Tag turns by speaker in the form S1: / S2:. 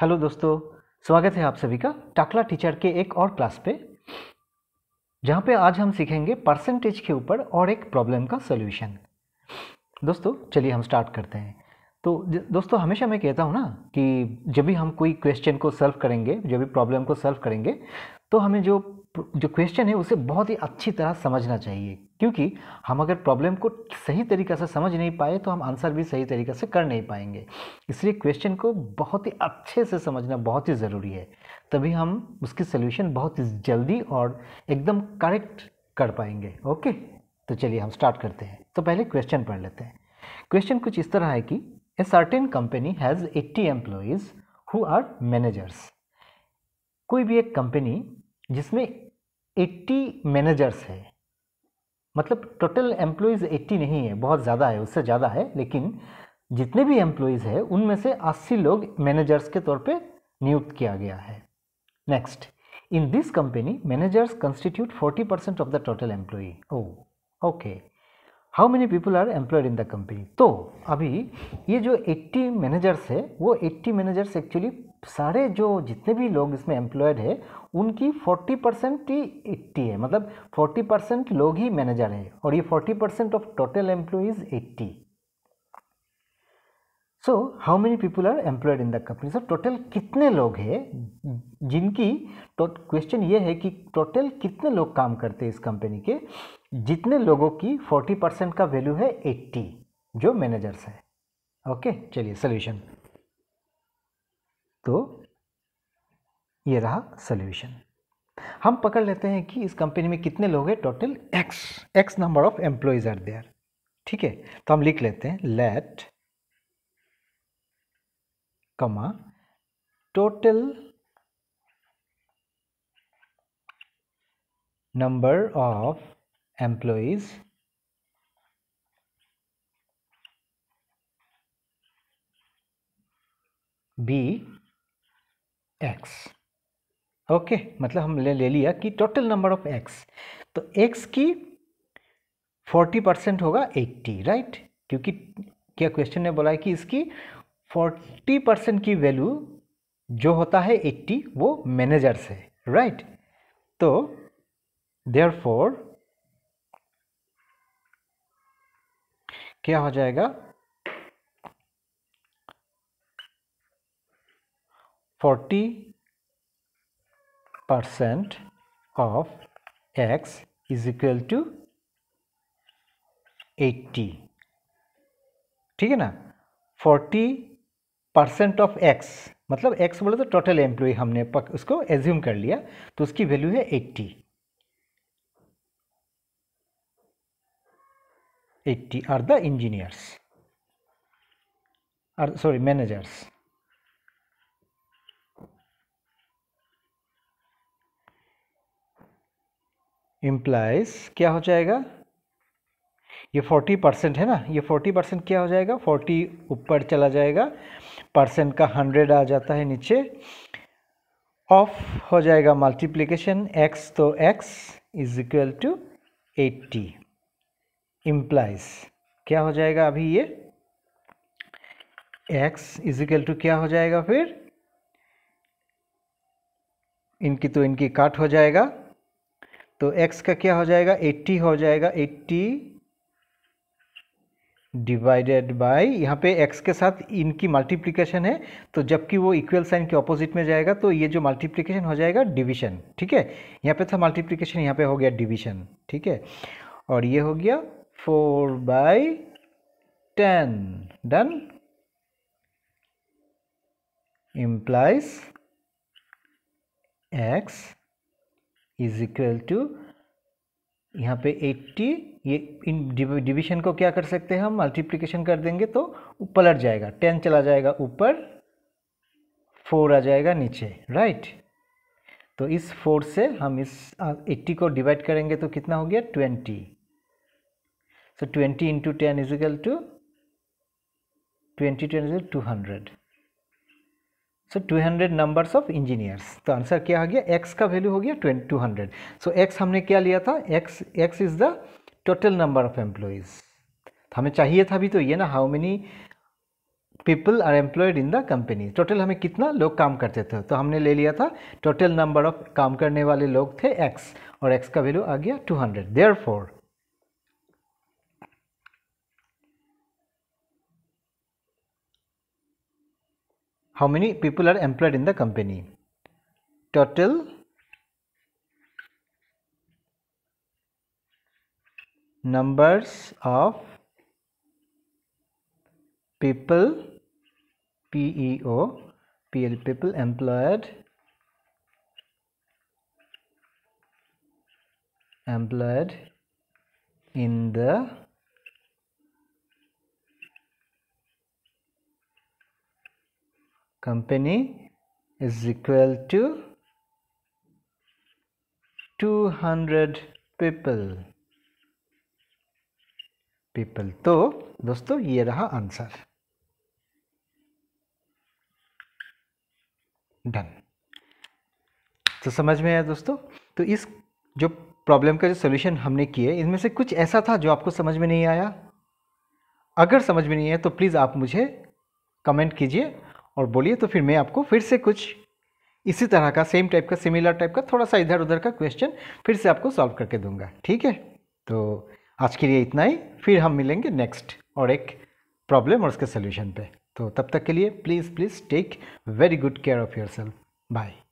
S1: Hello दोस्तों स्वागत है आप सभी का टाकला टीचर के एक और क्लास पे जहाँ पे आज हम सीखेंगे परसेंटेज के ऊपर और एक प्रॉब्लम का सोल्यूशन दोस्तों चलिए हम स्टार्ट करते हैं तो दोस्तों हमेशा मैं कहता हूँ ना कि जब भी हम कोई क्वेश्चन को सॉल्व करेंगे जब भी प्रॉब्लम को सॉल्व करेंगे तो हमें जो जो क्वेश्चन है उसे बहुत ही अच्छी तरह समझना चाहिए क्योंकि हम अगर प्रॉब्लम को सही तरीक़े से समझ नहीं पाए तो हम आंसर भी सही तरीक़े से कर नहीं पाएंगे इसलिए क्वेश्चन को बहुत ही अच्छे से समझना बहुत ही ज़रूरी है तभी हम उसकी सोल्यूशन बहुत ही जल्दी और एकदम करेक्ट कर पाएंगे ओके तो चलिए हम स्टार्ट करते हैं तो पहले क्वेश्चन पढ़ लेते हैं क्वेश्चन कुछ इस तरह है कि a certain company has eighty employees who are managers कोई भी एक कंपनी जिसमें 80 मैनेजर्स है मतलब टोटल एम्प्लॉयज़ एट्टी नहीं है बहुत ज़्यादा है उससे ज़्यादा है लेकिन जितने भी एम्प्लॉयज़ है उनमें से अस्सी लोग मैनेजर्स के तौर पर नियुक्त किया गया है next in this company managers constitute forty percent of the total employee oh okay how many people are employed in the company तो अभी ये जो 80 मैनेजर्स है वो 80 मैनेजर्स एक्चुअली सारे जो जितने भी लोग इसमें एम्प्लॉयड है उनकी 40 परसेंट ही एट्टी है मतलब 40 परसेंट लोग ही मैनेजर हैं और ये 40 percent of total employees 80 so how many people are employed in the company sir total कितने लोग हैं जिनकी क्वेश्चन तो ये है कि टोटल कितने लोग काम करते हैं इस कंपनी के जितने लोगों की 40 परसेंट का वैल्यू है 80 जो मैनेजर्स है ओके चलिए सोल्यूशन तो ये रहा सोल्यूशन हम पकड़ लेते हैं कि इस कंपनी में कितने लोग हैं total X X number of employees are there ठीक है तो हम लिख लेते हैं let comma total number of employees be X okay मतलब हमने ले लिया कि टोटल नंबर ऑफ एक्स तो एक्स की फोर्टी परसेंट होगा एट्टी राइट क्योंकि क्या क्वेश्चन ने बोला है कि इसकी फोर्टी परसेंट की वैल्यू जो होता है एट्टी वो मैनेजर से राइट तो देयर फोर क्या हो जाएगा forty percent of X is equal to eighty ठीक है ना फोर्टी परसेंट ऑफ एक्स मतलब एक्स बोले तो टोटल एम्प्लॉय हमने पक उसको एज्यूम कर लिया तो उसकी वैल्यू है eighty 80 are the engineers or sorry managers implies क्या हो जाएगा ये 40 परसेंट है ना ये 40 परसेंट क्या हो जाएगा 40 ऊपर चला जाएगा परसेंट का 100 आ जाता है नीचे ऑफ हो जाएगा मल्टीप्लिकेशन x तो x is equal to 80 employees क्या हो जाएगा अभी ये एक्स इजिकल टू क्या हो जाएगा फिर इनकी तो इनकी काट हो जाएगा तो एक्स का क्या हो जाएगा 80 हो जाएगा 80 डिवाइडेड बाय यहाँ पे x के साथ इनकी मल्टीप्लिकेशन है तो जबकि वो इक्वल साइन के ऑपोजिट में जाएगा तो ये जो मल्टीप्लिकेशन हो जाएगा डिवीजन ठीक है यहाँ पे था मल्टीप्लिकेशन यहाँ पे हो गया डिवीजन ठीक है और ये हो गया 4 by 10 done implies x is equal to यहाँ पे 80 ये इन डिवीजन को क्या कर सकते हैं हम मल्टीप्लिकेशन कर देंगे तो पलट जाएगा 10 चला जाएगा ऊपर 4 आ जाएगा नीचे राइट तो इस 4 से हम इस 80 को डिवाइड करेंगे तो कितना हो गया 20 So 20 into 10 is equal to 20 is is 200. So so, 200 numbers of engineers तो आंसर क्या हो गया x का वैल्यू हो गया 200 सो एक्स हमने क्या लिया था x x is the total number of employees हमें चाहिए था भी तो ये ना how many people are employed in the company total हमें कितना लोग काम करते थे तो हमने ले लिया था टोटल नंबर ऑफ काम करने वाले लोग थे x और x का वैल्यू आ गया 200 hundred there four how many people are employed in the company. Total numbers of people PEO PL people employed employed in the company is equal to 200 people people तो दोस्तों ये रहा answer done तो समझ में आया दोस्तों तो इस जो प्रॉब्लम का जो सोल्यूशन हमने किए इनमें से कुछ ऐसा था जो आपको समझ में नहीं आया अगर समझ में नहीं आया तो प्लीज़ आप मुझे कमेंट कीजिए और बोलिए तो फिर मैं आपको फिर से कुछ इसी तरह का सेम टाइप का सिमिलर टाइप का थोड़ा सा इधर उधर का क्वेश्चन फिर से आपको सॉल्व करके दूंगा ठीक है तो आज के लिए इतना ही फिर हम मिलेंगे नेक्स्ट और एक प्रॉब्लम और उसके सोल्यूशन पे तो तब तक के लिए please please take very good care of yourself bye